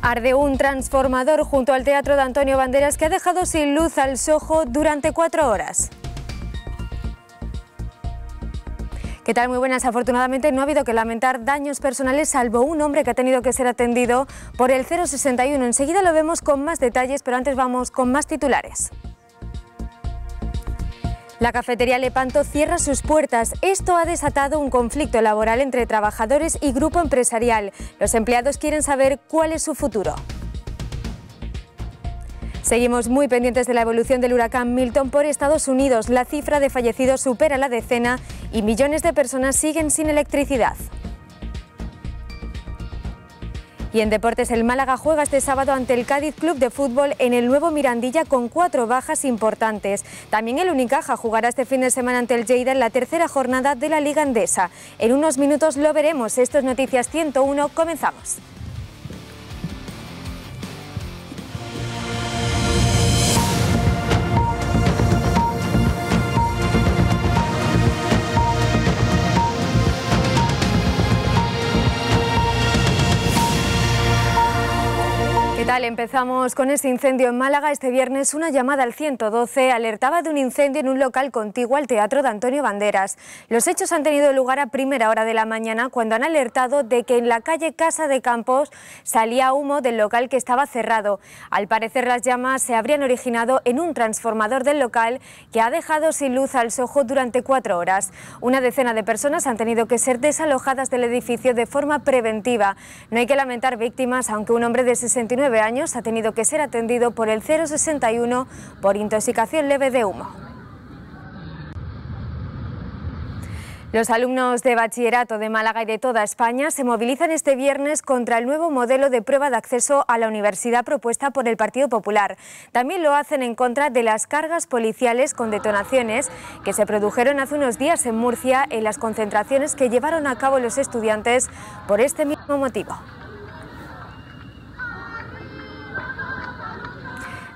Arde un transformador junto al Teatro de Antonio Banderas que ha dejado sin luz al sojo durante cuatro horas. ¿Qué tal? Muy buenas. Afortunadamente no ha habido que lamentar daños personales, salvo un hombre que ha tenido que ser atendido por el 061. Enseguida lo vemos con más detalles, pero antes vamos con más titulares. La cafetería Lepanto cierra sus puertas. Esto ha desatado un conflicto laboral entre trabajadores y grupo empresarial. Los empleados quieren saber cuál es su futuro. Seguimos muy pendientes de la evolución del huracán Milton por Estados Unidos. La cifra de fallecidos supera la decena y millones de personas siguen sin electricidad. Y en deportes, el Málaga juega este sábado ante el Cádiz Club de Fútbol en el nuevo Mirandilla con cuatro bajas importantes. También el Unicaja jugará este fin de semana ante el Lleida en la tercera jornada de la Liga Andesa. En unos minutos lo veremos. Esto es Noticias 101. Comenzamos. Empezamos con este incendio en Málaga. Este viernes una llamada al 112 alertaba de un incendio en un local contiguo al Teatro de Antonio Banderas. Los hechos han tenido lugar a primera hora de la mañana cuando han alertado de que en la calle Casa de Campos salía humo del local que estaba cerrado. Al parecer las llamas se habrían originado en un transformador del local que ha dejado sin luz al sojo durante cuatro horas. Una decena de personas han tenido que ser desalojadas del edificio de forma preventiva. No hay que lamentar víctimas, aunque un hombre de 69 años ha tenido que ser atendido por el 061 por intoxicación leve de humo. Los alumnos de bachillerato de Málaga y de toda España se movilizan este viernes contra el nuevo modelo de prueba de acceso a la universidad propuesta por el Partido Popular. También lo hacen en contra de las cargas policiales con detonaciones que se produjeron hace unos días en Murcia en las concentraciones que llevaron a cabo los estudiantes por este mismo motivo.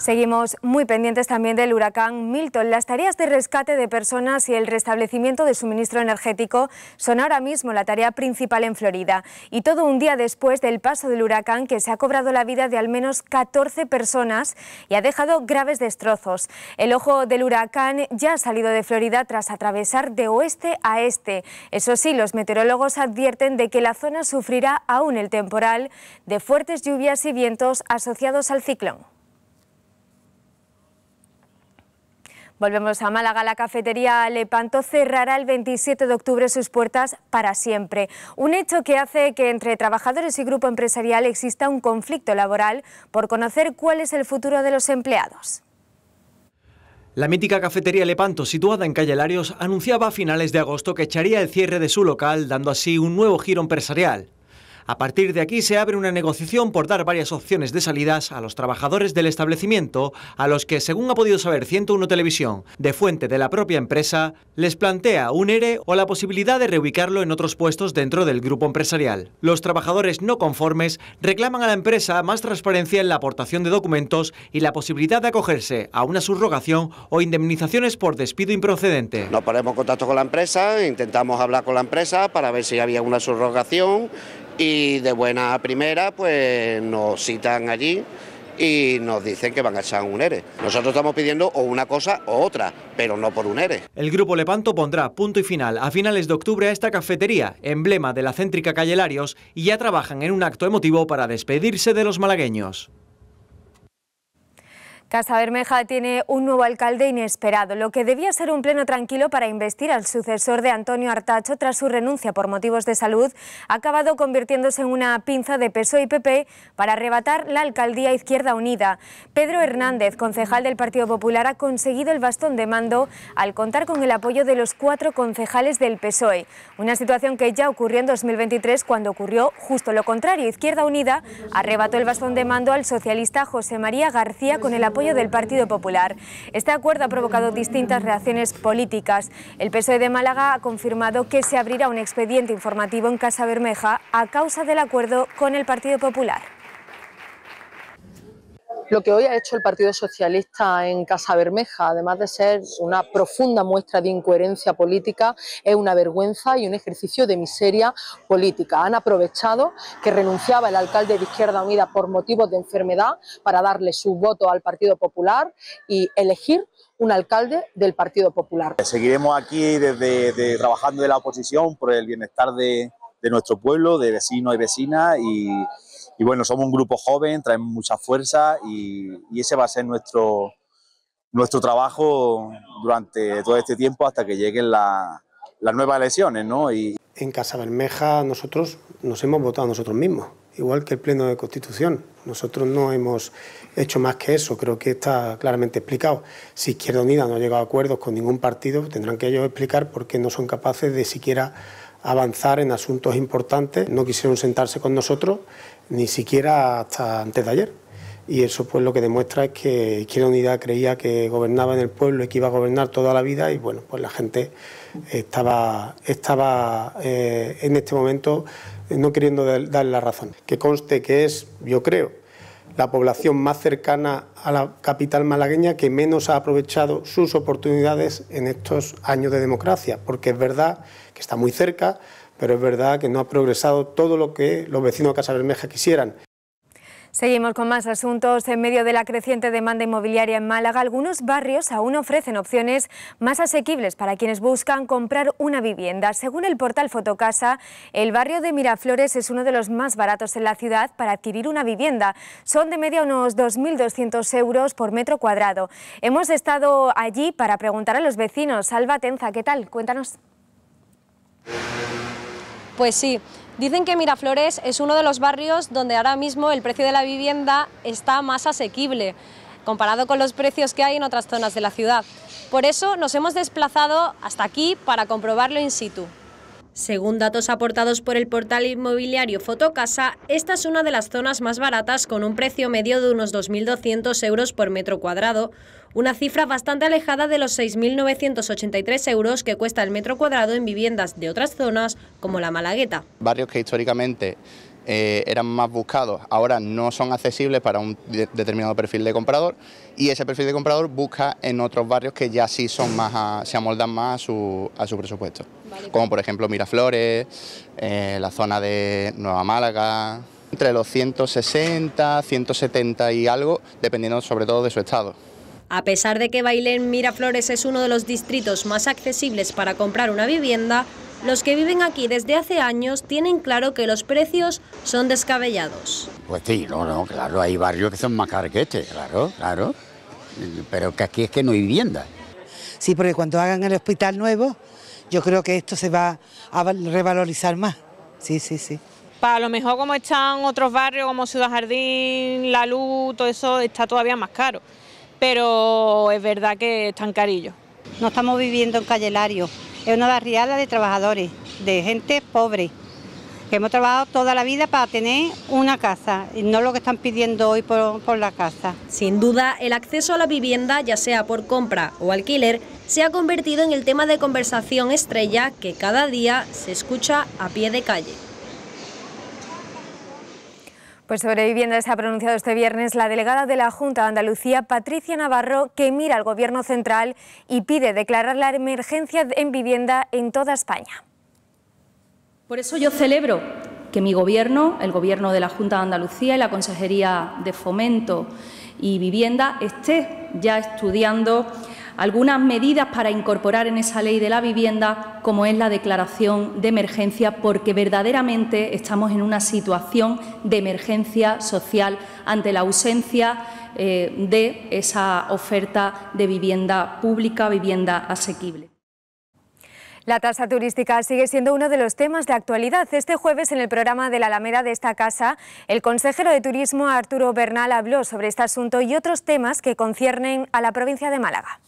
Seguimos muy pendientes también del huracán Milton. Las tareas de rescate de personas y el restablecimiento de suministro energético son ahora mismo la tarea principal en Florida. Y todo un día después del paso del huracán que se ha cobrado la vida de al menos 14 personas y ha dejado graves destrozos. El ojo del huracán ya ha salido de Florida tras atravesar de oeste a este. Eso sí, los meteorólogos advierten de que la zona sufrirá aún el temporal de fuertes lluvias y vientos asociados al ciclón. Volvemos a Málaga. La cafetería Lepanto cerrará el 27 de octubre sus puertas para siempre. Un hecho que hace que entre trabajadores y grupo empresarial exista un conflicto laboral por conocer cuál es el futuro de los empleados. La mítica cafetería Lepanto, situada en Calle Larios, anunciaba a finales de agosto que echaría el cierre de su local, dando así un nuevo giro empresarial. A partir de aquí se abre una negociación por dar varias opciones de salidas a los trabajadores del establecimiento, a los que, según ha podido saber 101 Televisión, de fuente de la propia empresa, les plantea un ERE o la posibilidad de reubicarlo en otros puestos dentro del grupo empresarial. Los trabajadores no conformes reclaman a la empresa más transparencia en la aportación de documentos y la posibilidad de acogerse a una subrogación o indemnizaciones por despido improcedente. Nos ponemos contacto con la empresa, intentamos hablar con la empresa para ver si había una subrogación y de buena primera pues nos citan allí y nos dicen que van a echar un ERE. Nosotros estamos pidiendo o una cosa o otra, pero no por un ERE. El Grupo Lepanto pondrá punto y final a finales de octubre a esta cafetería, emblema de la céntrica Calle Larios, y ya trabajan en un acto emotivo para despedirse de los malagueños. Casa Bermeja tiene un nuevo alcalde inesperado, lo que debía ser un pleno tranquilo para investir al sucesor de Antonio Artacho tras su renuncia por motivos de salud, ha acabado convirtiéndose en una pinza de PSOE y PP para arrebatar la alcaldía Izquierda Unida. Pedro Hernández, concejal del Partido Popular, ha conseguido el bastón de mando al contar con el apoyo de los cuatro concejales del PSOE, una situación que ya ocurrió en 2023 cuando ocurrió justo lo contrario. Izquierda Unida arrebató el bastón de mando al socialista José María García con el apoyo del Partido Popular. Este acuerdo ha provocado distintas reacciones políticas. El PSOE de Málaga ha confirmado que se abrirá un expediente informativo en Casa Bermeja a causa del acuerdo con el Partido Popular. Lo que hoy ha hecho el Partido Socialista en Casa Bermeja, además de ser una profunda muestra de incoherencia política, es una vergüenza y un ejercicio de miseria política. Han aprovechado que renunciaba el alcalde de Izquierda Unida por motivos de enfermedad para darle su voto al Partido Popular y elegir un alcalde del Partido Popular. Seguiremos aquí desde, trabajando de la oposición por el bienestar de, de nuestro pueblo, de vecinos y vecinas y y bueno, somos un grupo joven, traemos mucha fuerza y, ese va a ser nuestro, nuestro trabajo durante todo este tiempo hasta que lleguen las nuevas elecciones. ¿no? Y... En Casa Bermeja nosotros nos hemos votado nosotros mismos, igual que el Pleno de Constitución. Nosotros no hemos hecho más que eso, creo que está claramente explicado. Si Izquierda Unida no ha llegado a acuerdos con ningún partido, tendrán que ellos explicar por qué no son capaces de siquiera avanzar en asuntos importantes. No quisieron sentarse con nosotros ni siquiera hasta antes de ayer. Y eso pues lo que demuestra es que Izquierda Unidad creía que gobernaba en el pueblo y que iba a gobernar toda la vida y bueno, pues la gente estaba, estaba eh, en este momento no queriendo dar la razón. Que conste que es, yo creo, la población más cercana a la capital malagueña que menos ha aprovechado sus oportunidades en estos años de democracia, porque es verdad que está muy cerca, pero es verdad que no ha progresado todo lo que los vecinos de Casa Bermeja quisieran. Seguimos con más asuntos. En medio de la creciente demanda inmobiliaria en Málaga, algunos barrios aún ofrecen opciones más asequibles para quienes buscan comprar una vivienda. Según el portal Fotocasa, el barrio de Miraflores es uno de los más baratos en la ciudad para adquirir una vivienda. Son de media unos 2.200 euros por metro cuadrado. Hemos estado allí para preguntar a los vecinos. Alba Tenza, ¿qué tal? Cuéntanos. Pues sí, dicen que Miraflores es uno de los barrios donde ahora mismo el precio de la vivienda está más asequible comparado con los precios que hay en otras zonas de la ciudad. Por eso nos hemos desplazado hasta aquí para comprobarlo in situ. Según datos aportados por el portal inmobiliario Fotocasa, esta es una de las zonas más baratas con un precio medio de unos 2.200 euros por metro cuadrado, una cifra bastante alejada de los 6.983 euros que cuesta el metro cuadrado en viviendas de otras zonas como la Malagueta. Barrios que históricamente eh, eran más buscados, ahora no son accesibles para un determinado perfil de comprador y ese perfil de comprador busca en otros barrios que ya sí son más se amoldan más a su, presupuesto, como por ejemplo Miraflores, eh, la zona de Nueva Málaga, entre los 160, 170 y algo, dependiendo sobre todo de su estado. A pesar de que Bailén Miraflores es uno de los distritos más accesibles para comprar una vivienda, los que viven aquí desde hace años tienen claro que los precios son descabellados. Pues sí, no, no, claro, hay barrios que son más caros que este, claro, claro. Pero que aquí es que no hay vivienda. Sí, porque cuando hagan el hospital nuevo, yo creo que esto se va a revalorizar más. Sí, sí, sí. Para lo mejor como están otros barrios como Ciudad Jardín, La Luz, todo eso está todavía más caro pero es verdad que están carillos. No estamos viviendo en Callelario, es una barriada de trabajadores, de gente pobre, que hemos trabajado toda la vida para tener una casa, y no lo que están pidiendo hoy por, por la casa. Sin duda, el acceso a la vivienda, ya sea por compra o alquiler, se ha convertido en el tema de conversación estrella que cada día se escucha a pie de calle. Pues Sobre vivienda se ha pronunciado este viernes la delegada de la Junta de Andalucía, Patricia Navarro, que mira al Gobierno central y pide declarar la emergencia en vivienda en toda España. Por eso yo celebro que mi Gobierno, el Gobierno de la Junta de Andalucía y la Consejería de Fomento y Vivienda esté ya estudiando algunas medidas para incorporar en esa ley de la vivienda, como es la declaración de emergencia, porque verdaderamente estamos en una situación de emergencia social ante la ausencia eh, de esa oferta de vivienda pública, vivienda asequible. La tasa turística sigue siendo uno de los temas de actualidad. Este jueves, en el programa de la Alameda de esta casa, el consejero de Turismo Arturo Bernal habló sobre este asunto y otros temas que conciernen a la provincia de Málaga.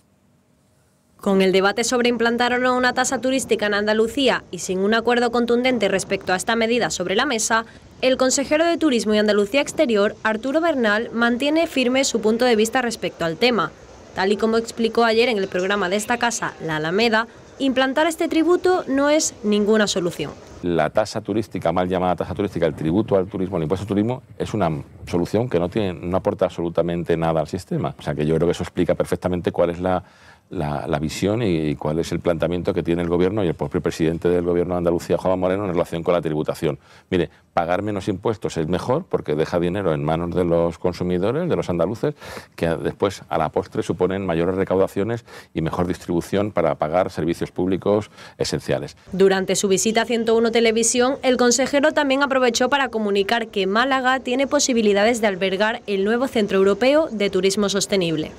Con el debate sobre implantar o no una tasa turística en Andalucía y sin un acuerdo contundente respecto a esta medida sobre la mesa, el consejero de Turismo y Andalucía Exterior, Arturo Bernal, mantiene firme su punto de vista respecto al tema. Tal y como explicó ayer en el programa de esta casa, La Alameda, implantar este tributo no es ninguna solución. La tasa turística, mal llamada tasa turística, el tributo al turismo, el impuesto al turismo, es una solución que no, tiene, no aporta absolutamente nada al sistema. O sea que yo creo que eso explica perfectamente cuál es la la, visión y, cuál es el planteamiento que tiene el Gobierno y el propio presidente del Gobierno de Andalucía, Juan Moreno, en relación con la tributación. Mire, pagar menos impuestos es mejor porque deja dinero en manos de los consumidores, de los andaluces, que después a la postre suponen mayores recaudaciones y mejor distribución para pagar servicios públicos esenciales. Durante su visita a 101 Televisión, el consejero también aprovechó para comunicar que Málaga tiene posibilidades de albergar el nuevo Centro Europeo de Turismo Sostenible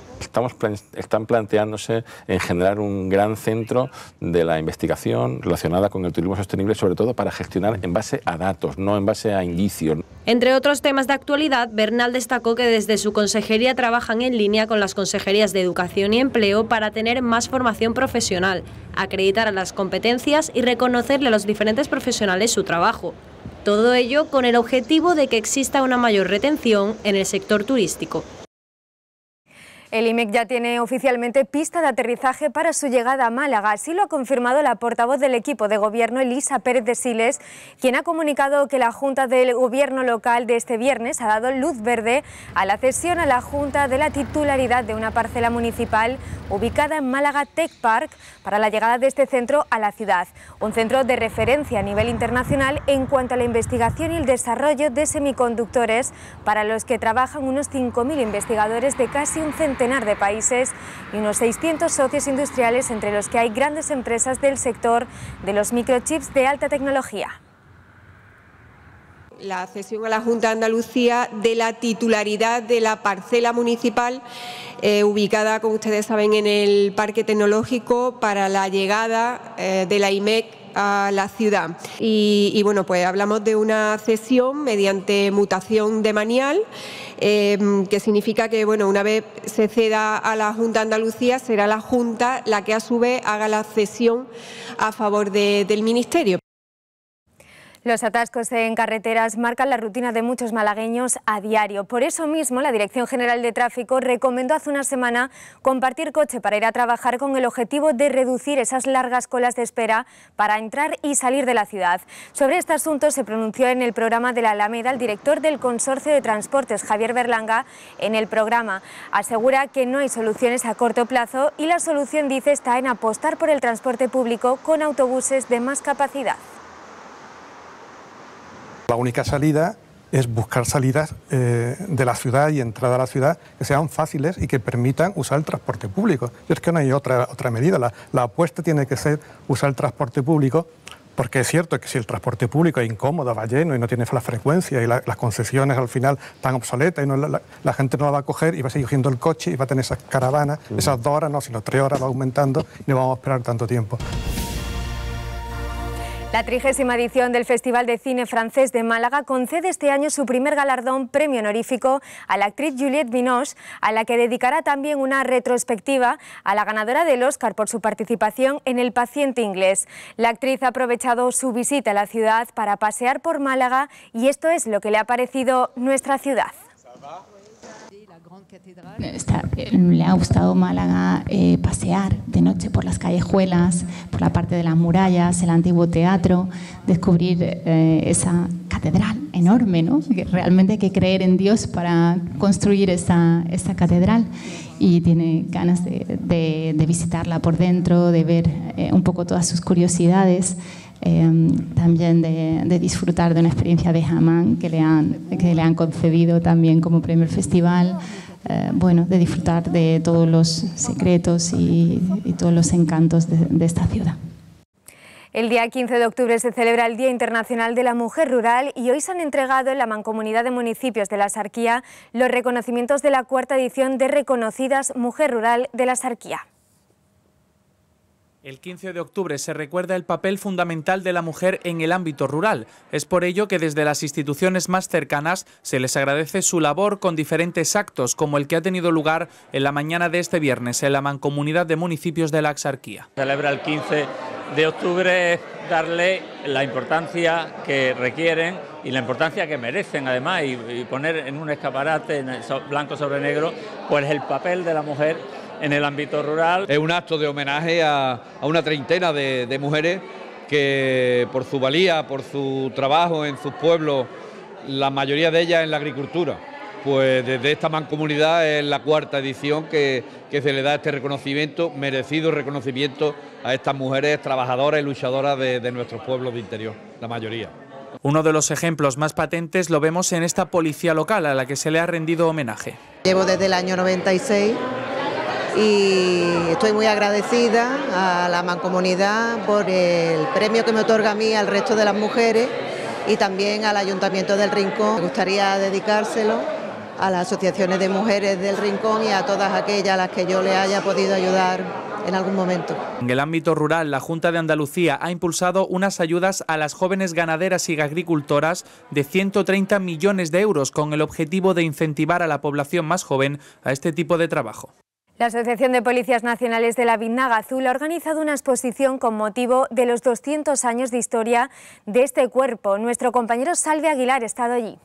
están planteándose en generar un gran centro de la investigación relacionada con el turismo sostenible, sobre todo para gestionar en base a datos, no en base a indicios. Entre otros temas de actualidad, Bernal destacó que desde su consejería trabajan en línea con las consejerías de Educación y Empleo para tener más formación profesional, acreditar a las competencias y reconocerle a los diferentes profesionales su trabajo. Todo ello con el objetivo de que exista una mayor retención en el sector turístico. El IMEC ya tiene oficialmente pista de aterrizaje para su llegada a Málaga. Así lo ha confirmado la portavoz del equipo de gobierno, Elisa Pérez de Siles, quien ha comunicado que la Junta del Gobierno local de este viernes ha dado luz verde a la cesión a la Junta de la titularidad de una parcela municipal ubicada en Málaga Tech Park para la llegada de este centro a la ciudad. Un centro de referencia a nivel internacional en cuanto a la investigación y el desarrollo de semiconductores para los que trabajan unos 5.000 investigadores de casi un centenar de países y unos 600 socios industriales, entre los que hay grandes empresas del sector de los microchips de alta tecnología la cesión a la Junta de Andalucía de la titularidad de la parcela municipal eh, ubicada, como ustedes saben, en el Parque Tecnológico para la llegada eh, de la IMEC a la ciudad. Y, bueno, pues hablamos de una cesión mediante mutación de manial. Em, que significa que bueno, una vez se ceda a la Junta de Andalucía, será la Junta la que a su vez haga la cesión a favor del Ministerio. Los atascos en carreteras marcan la rutina de muchos malagueños a diario. Por eso mismo, la Dirección General de Tráfico recomendó hace una semana compartir coche para ir a trabajar con el objetivo de reducir esas largas colas de espera para entrar y salir de la ciudad. Sobre este asunto se pronunció en el programa de la Alameda el director del Consorcio de Transportes, Javier Berlanga, en el programa. Asegura que no hay soluciones a corto plazo y la solución, dice, está en apostar por el transporte público con autobuses de más capacidad. La única salida es buscar salidas eh, de la ciudad y entrada a la ciudad que sean fáciles y que permitan usar el transporte público. Y es que no hay otra, otra medida. La, apuesta tiene que ser usar el transporte público porque es cierto que si el transporte público es incómodo, va lleno y no tiene la frecuencia y las concesiones al final están obsoletas y la, gente no la va a coger y va a seguir cogiendo el coche y va a tener esas caravanas, esas dos horas, no, sino tres horas va aumentando y no vamos a esperar tanto tiempo. La trigésima edición del Festival de Cine Francés de Málaga concede este año su primer galardón premio honorífico a la actriz Juliette Binoche, a la que dedicará también una retrospectiva a la ganadora del Oscar por su participación en El paciente inglés. La actriz ha aprovechado su visita a la ciudad para pasear por Málaga y esto es lo que le ha parecido nuestra ciudad. Eh, le ha gustado Málaga eh, pasear de noche por las callejuelas, por la parte de las murallas, el antiguo teatro, descubrir eh, esa catedral enorme, ¿no? Que realmente hay que creer en Dios para construir esa, catedral y tiene ganas de, visitarla por dentro, de ver un poco todas sus curiosidades. Em, también de, disfrutar de una experiencia de jamán que le han, que concedido también como premio festival, eh, bueno, de disfrutar de todos los secretos y, todos los encantos de, de esta ciudad. El día 15 de octubre se celebra el Día Internacional de la Mujer Rural y hoy se han entregado en la Mancomunidad de Municipios de la Sarquía los reconocimientos de la cuarta edición de Reconocidas Mujer Rural de la Sarquía. El 15 de octubre se recuerda el papel fundamental de la mujer en el ámbito rural. Es por ello que desde las instituciones más cercanas se les agradece su labor con diferentes actos, como el que ha tenido lugar en la mañana de este viernes en la mancomunidad de municipios de la Axarquía. Celebra el 15 de octubre darle la importancia que requieren y la importancia que merecen además y, poner en un escaparate en blanco sobre negro pues el papel de la mujer en el ámbito rural. Es un acto de homenaje a, una treintena de, mujeres que por su valía, por su trabajo en sus pueblos, la mayoría de ellas en la agricultura. Pues desde esta mancomunidad es la cuarta edición que, se le da este reconocimiento, merecido reconocimiento a estas mujeres trabajadoras y luchadoras de, de nuestros pueblos de interior, la mayoría. Uno de los ejemplos más patentes lo vemos en esta policía local a la que se le ha rendido homenaje. Llevo desde el año 96 y estoy muy agradecida a la mancomunidad por el premio que me otorga a mí al resto de las mujeres y también al Ayuntamiento del Rincón. Me gustaría dedicárselo a las asociaciones de mujeres del Rincón y a todas aquellas a las que yo le haya podido ayudar en algún momento. En el ámbito rural, la Junta de Andalucía ha impulsado unas ayudas a las jóvenes ganaderas y agricultoras de 130 millones de euros con el objetivo de incentivar a la población más joven a este tipo de trabajo. La Asociación de Policías Nacionales de la Vindaga Azul ha organizado una exposición con motivo de los 200 años de historia de este cuerpo. Nuestro compañero Salve Aguilar ha estado allí.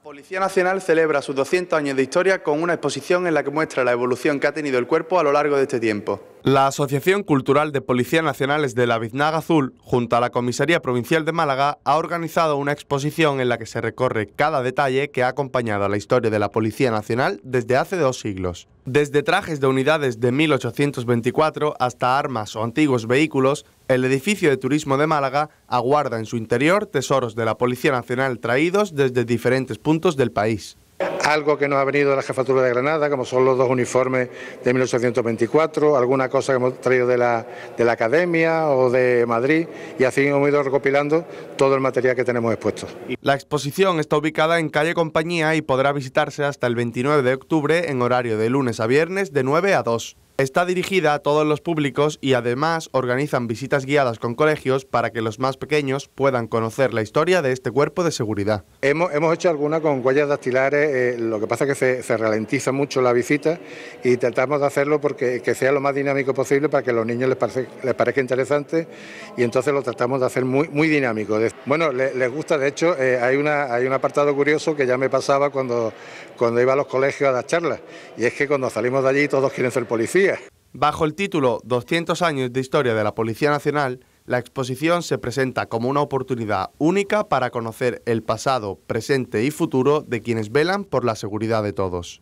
La Policía Nacional celebra sus 200 años de historia con una exposición en la que muestra la evolución que ha tenido el cuerpo a lo largo de este tiempo. La Asociación Cultural de Policías Nacionales de la Biznaga Azul, junto a la Comisaría Provincial de Málaga, ha organizado una exposición en la que se recorre cada detalle que ha acompañado a la historia de la Policía Nacional desde hace dos siglos. Desde trajes de unidades de 1824 hasta armas o antiguos vehículos, el edificio de turismo de Málaga aguarda en su interior tesoros de la Policía Nacional traídos desde diferentes puntos del país. Algo que nos ha venido de la Jefatura de Granada, como son los dos uniformes de 1824, alguna cosa que hemos traído de la, de la Academia o de Madrid, y así hemos ido recopilando todo el material que tenemos expuesto. La exposición está ubicada en calle Compañía y podrá visitarse hasta el 29 de octubre en horario de lunes a viernes de 9 a 2. Está dirigida a todos los públicos y además organizan visitas guiadas con colegios para que los más pequeños puedan conocer la historia de este cuerpo de seguridad. Hemos, hemos hecho alguna con huellas dactilares, eh, lo que pasa es que se, ralentiza mucho la visita y tratamos de hacerlo porque sea lo más dinámico posible para que a los niños les, parezca interesante y entonces lo tratamos de hacer muy, muy dinámico. Bueno, les, gusta, de hecho, eh, hay, una, hay un apartado curioso que ya me pasaba cuando, cuando iba a los colegios a dar charlas y es que cuando salimos de allí todos quieren ser policías Bajo el título 200 años de historia de la Policía Nacional, la exposición se presenta como una oportunidad única para conocer el pasado, presente y futuro de quienes velan por la seguridad de todos.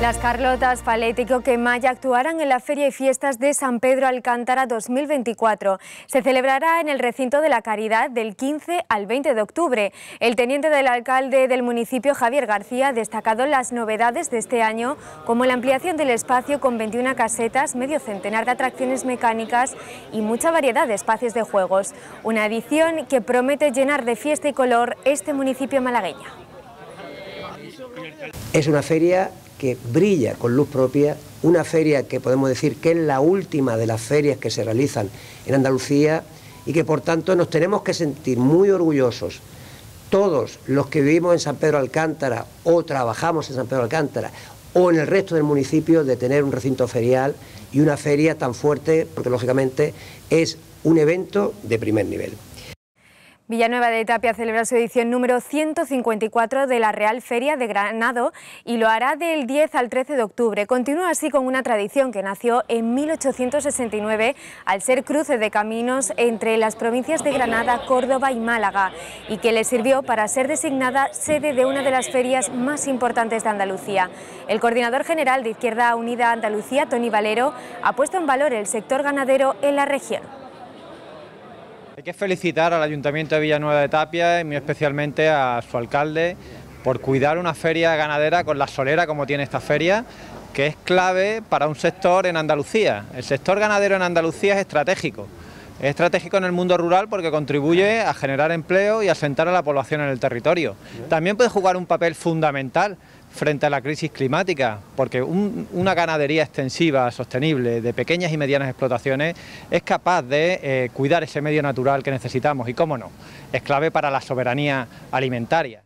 Las Carlotas, Palético que Maya actuarán en la Feria y Fiestas de San Pedro Alcántara 2024. Se celebrará en el recinto de la Caridad del 15 al 20 de octubre. El teniente del alcalde del municipio, Javier García, ha destacado las novedades de este año, como la ampliación del espacio con 21 casetas, medio centenar de atracciones mecánicas y mucha variedad de espacios de juegos. Una edición que promete llenar de fiesta y color este municipio malagueño. Es una feria que brilla con luz propia, una feria que podemos decir que es la última de las ferias que se realizan en Andalucía y que por tanto nos tenemos que sentir muy orgullosos todos los que vivimos en San Pedro Alcántara o trabajamos en San Pedro Alcántara o en el resto del municipio de tener un recinto ferial y una feria tan fuerte porque lógicamente es un evento de primer nivel. Villanueva de Tapia celebra su edición número 154 de la Real Feria de Granado y lo hará del 10 al 13 de octubre. Continúa así con una tradición que nació en 1869 al ser cruce de caminos entre las provincias de Granada, Córdoba y Málaga y que le sirvió para ser designada sede de una de las ferias más importantes de Andalucía. El coordinador general de Izquierda Unida Andalucía, Tony Valero, ha puesto en valor el sector ganadero en la región. Hay que felicitar al Ayuntamiento de Villanueva de Tapia y muy especialmente a su alcalde por cuidar una feria ganadera con la solera como tiene esta feria, que es clave para un sector en Andalucía. El sector ganadero en Andalucía es estratégico. Es estratégico en el mundo rural porque contribuye a generar empleo y asentar a la población en el territorio. También puede jugar un papel fundamental frente a la crisis climática, porque una ganadería extensiva, sostenible, de pequeñas y medianas explotaciones, es capaz de eh, cuidar ese medio natural que necesitamos y, cómo no, es clave para la soberanía alimentaria.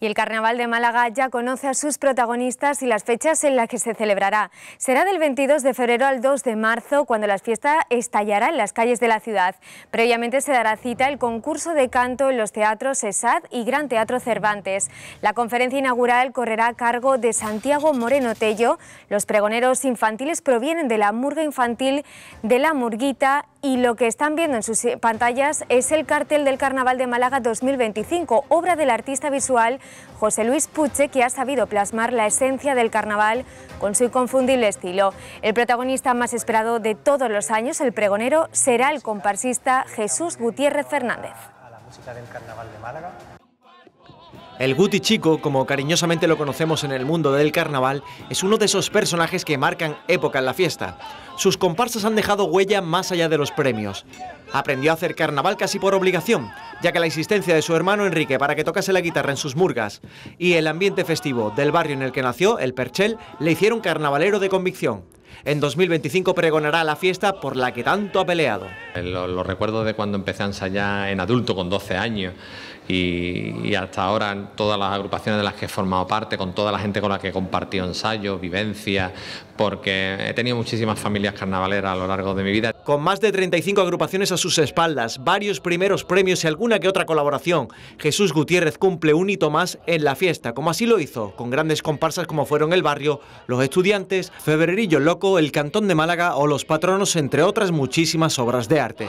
Y el Carnaval de Málaga ya conoce a sus protagonistas y las fechas en las que se celebrará. Será del 22 de febrero al 2 de marzo, cuando la fiesta estallará en las calles de la ciudad. Previamente se dará cita el concurso de canto en los teatros ESAD y Gran Teatro Cervantes. La conferencia inaugural correrá a cargo de Santiago Moreno Tello. Los pregoneros infantiles provienen de la murga infantil, de la murguita y lo que están viendo en sus pantallas es el cartel del Carnaval de Málaga 2025, obra del artista visual José Luis Puche, que ha sabido plasmar la esencia del carnaval con su inconfundible estilo. El protagonista más esperado de todos los años, el pregonero, será el comparsista Jesús Gutiérrez Fernández. El Guti Chico, como cariñosamente lo conocemos en el mundo del carnaval, es uno de esos personajes que marcan época en la fiesta. Sus comparsas han dejado huella más allá de los premios. Aprendió a hacer carnaval casi por obligación, ya que la insistencia de su hermano Enrique para que tocase la guitarra en sus murgas y el ambiente festivo del barrio en el que nació, el Perchel, le hicieron carnavalero de convicción. En 2025 pregonará la fiesta por la que tanto ha peleado. Los lo recuerdos de cuando empecé a ensayar en adulto con 12 años y, hasta ahora todas las agrupaciones de las que he formado parte, con toda la gente con la que he compartido ensayos, vivencias, porque he tenido muchísimas familias carnavaleras a lo largo de mi vida. Con más de 35 agrupaciones a sus espaldas, varios primeros premios y alguna que otra colaboración, Jesús Gutiérrez cumple un hito más en la fiesta, como así lo hizo, con grandes comparsas como fueron El Barrio, Los Estudiantes, Febrerillo Loco, El Cantón de Málaga o Los Patronos, entre otras muchísimas obras de arte.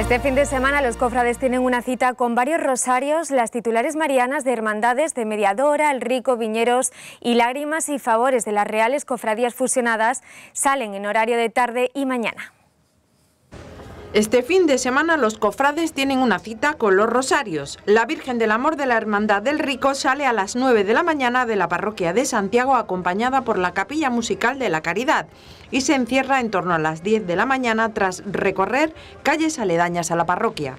Este fin de semana los cofrades tienen una cita con varios rosarios, las titulares marianas de hermandades de Mediadora, El Rico, Viñeros y Lágrimas y Favores de las Reales Cofradías Fusionadas salen en horario de tarde y mañana. Este fin de semana los cofrades tienen una cita con los rosarios. La Virgen del Amor de la Hermandad del Rico sale a las 9 de la mañana de la parroquia de Santiago acompañada por la Capilla Musical de la Caridad y se encierra en torno a las 10 de la mañana tras recorrer calles aledañas a la parroquia.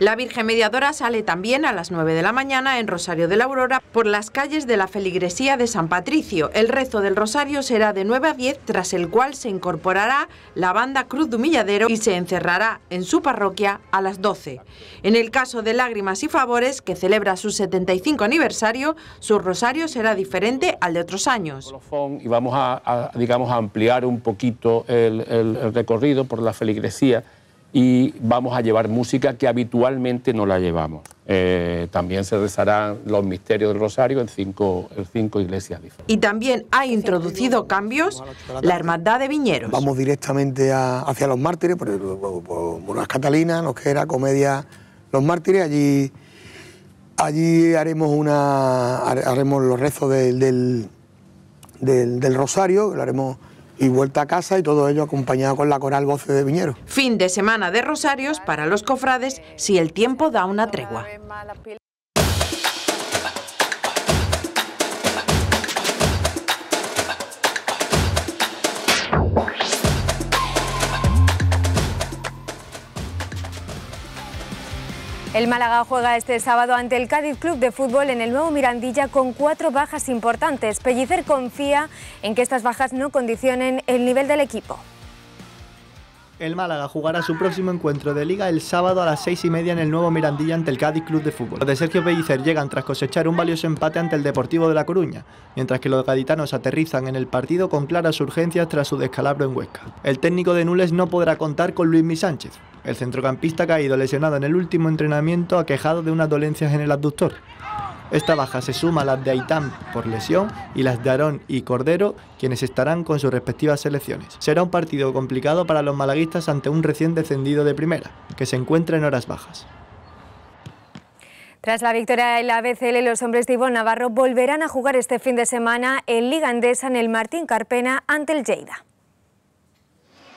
La Virgen Mediadora sale también a las 9 de la mañana en Rosario de la Aurora por las calles de la Feligresía de San Patricio. El rezo del Rosario será de 9 a 10, tras el cual se incorporará la banda Cruz de Humilladero y se encerrará en su parroquia a las 12. En el caso de Lágrimas y Favores, que celebra su 75 aniversario, su rosario será diferente al de otros años. Y vamos a, ampliar un poquito el recorrido por la Feligresía y vamos a llevar música que habitualmente no la llevamos. Eh, también se rezarán los misterios del Rosario en cinco, en cinco iglesias diferentes. Y también ha introducido cambios la Hermandad de Viñeros. Vamos directamente hacia los mártires, por, las Catalinas, que era comedia Los Mártires. Allí, allí haremos, una, haremos los rezos del, del, del Rosario, lo haremos y vuelta a casa y todo ello acompañado con la coral voce de Viñero. Fin de semana de Rosarios para los cofrades si el tiempo da una tregua. El Málaga juega este sábado ante el Cádiz Club de Fútbol en el nuevo Mirandilla con cuatro bajas importantes. Pellicer confía en que estas bajas no condicionen el nivel del equipo. El Málaga jugará su próximo encuentro de liga el sábado a las seis y media en el nuevo Mirandilla ante el Cádiz Club de Fútbol. Los de Sergio Pellicer llegan tras cosechar un valioso empate ante el Deportivo de La Coruña, mientras que los gaditanos aterrizan en el partido con claras urgencias tras su descalabro en Huesca. El técnico de Nules no podrá contar con Luis Mi Sánchez, el centrocampista caído lesionado en el último entrenamiento aquejado de unas dolencias en el abductor. Esta baja se suma a las de Aitán por lesión y las de Aarón y Cordero, quienes estarán con sus respectivas selecciones. Será un partido complicado para los malaguistas ante un recién descendido de primera, que se encuentra en horas bajas. Tras la victoria en la BCL, los hombres de Ivón Navarro volverán a jugar este fin de semana en Liga Andesa en el Martín Carpena ante el Lleida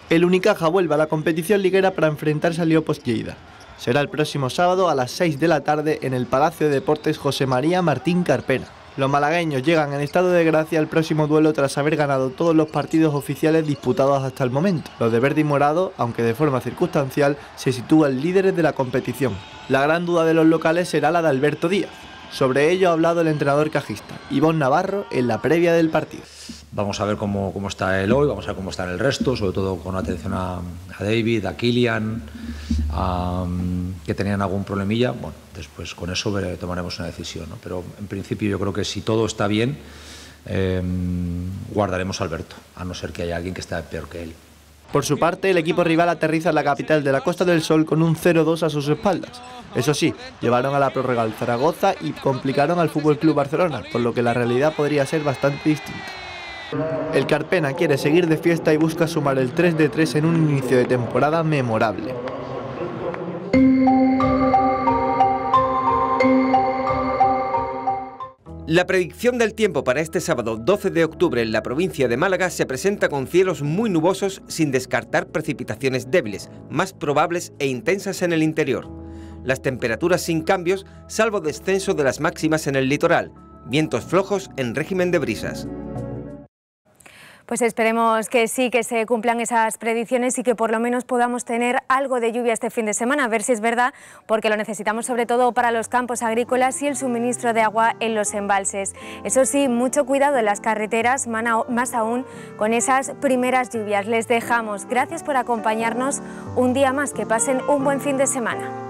el Unicaja vuelve a la competición liguera para enfrentarse al Leopos Lleida. Será el próximo sábado a las 6 de la tarde en el Palacio de Deportes José María Martín Carpena. Los malagueños llegan en estado de gracia al próximo duelo tras haber ganado todos los partidos oficiales disputados hasta el momento. Los de verde y morado, aunque de forma circunstancial, se sitúan líderes de la competición. La gran duda de los locales será la de Alberto Díaz, sobre ello ha hablado el entrenador cajista, Ivón Navarro, en la previa del partido. Vamos a ver cómo, está él hoy, vamos a ver cómo está el resto, sobre todo con atención a, David, a Kilian, mm, que tenían algún problemilla. Bueno, después con eso tomaremos una decisión. Pero en principio yo creo que si todo está bien, em, guardaremos a Alberto, a no ser que haya alguien que esté peor que él. Por su parte, el equipo rival aterriza en la capital de la Costa del Sol con un 0-2 a sus espaldas. Eso sí, llevaron a la prórroga al Zaragoza y complicaron al Fútbol Club Barcelona, por lo que la realidad podría ser bastante distinta. El Carpena quiere seguir de fiesta y busca sumar el 3 de 3 en un inicio de temporada memorable. La predicción del tiempo para este sábado 12 de octubre en la provincia de Málaga se presenta con cielos muy nubosos sin descartar precipitaciones débiles, más probables e intensas en el interior. Las temperaturas sin cambios, salvo descenso de las máximas en el litoral, vientos flojos en régimen de brisas. Pues esperemos que sí, que se cumplan esas predicciones y que por lo menos podamos tener algo de lluvia este fin de semana, a ver si es verdad, porque lo necesitamos sobre todo para los campos agrícolas y el suministro de agua en los embalses. Eso sí, mucho cuidado en las carreteras, más aún con esas primeras lluvias. Les dejamos. Gracias por acompañarnos un día más. Que pasen un buen fin de semana.